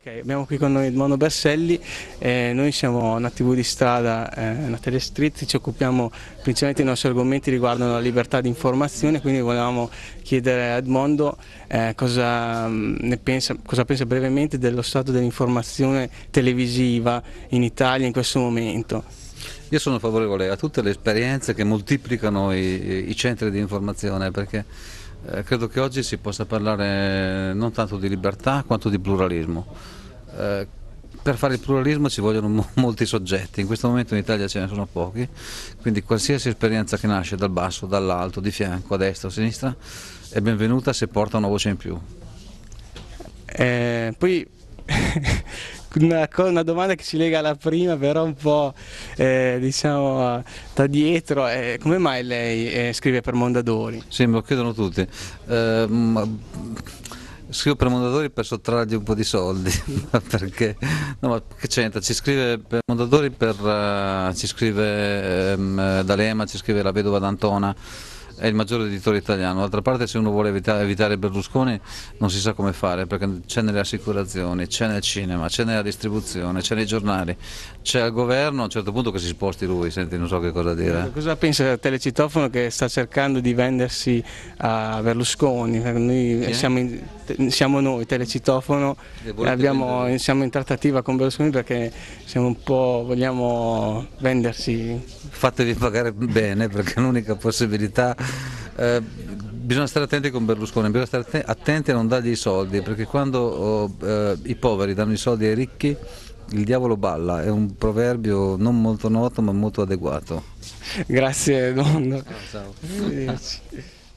Okay, abbiamo qui con noi Edmondo Berselli, eh, noi siamo una tv di strada, eh, una Street, ci occupiamo principalmente dei nostri argomenti riguardano la libertà di informazione, quindi volevamo chiedere a Edmondo eh, cosa, mm, pensa, cosa, pensa, brevemente dello stato dell'informazione televisiva in Italia in questo momento. Io sono favorevole a tutte le esperienze che moltiplicano i, i centri di informazione perché eh, credo che oggi si possa parlare non tanto di libertà quanto di pluralismo. Eh, per fare il pluralismo ci vogliono molti soggetti, in questo momento in Italia ce ne sono pochi, quindi qualsiasi esperienza che nasce dal basso, dall'alto, di fianco, a destra, o a sinistra, è benvenuta se porta una voce in più. Eh, poi una, una, domanda che si lega alla prima, però un po' eh, diciamo da dietro. Eh, come mai lei eh, scrive per Mondadori? Sì, me lo chiedono tutti. Eh, ma, scrivo per Mondadori per sottrargli un po' di soldi, perché no, ma che c'entra? Ci scrive per Mondadori per, uh, ci scrive um, D'Alema, ci scrive la vedova d'Antona è il maggiore editore italiano, d'altra parte se uno vuole evita evitare Berlusconi non si sa come fare perché c'è nelle assicurazioni, c'è nel cinema, c'è nella distribuzione, c'è nei giornali, c'è al governo a un certo punto che si sposti lui, senti non so che cosa dire. Eh, cosa pensa Telecitofono che sta cercando di vendersi a Berlusconi? Noi siamo in siamo noi, Telecitofono, abbiamo, siamo in trattativa con Berlusconi perché siamo un po', vogliamo vendersi. Fatevi pagare bene perché è l'unica possibilità. Eh, bisogna stare attenti con Berlusconi, bisogna stare attenti a non dargli i soldi perché quando oh, eh, i poveri danno i soldi ai ricchi il diavolo balla, è un proverbio non molto noto ma molto adeguato. Grazie Dondo. Ciao, ciao.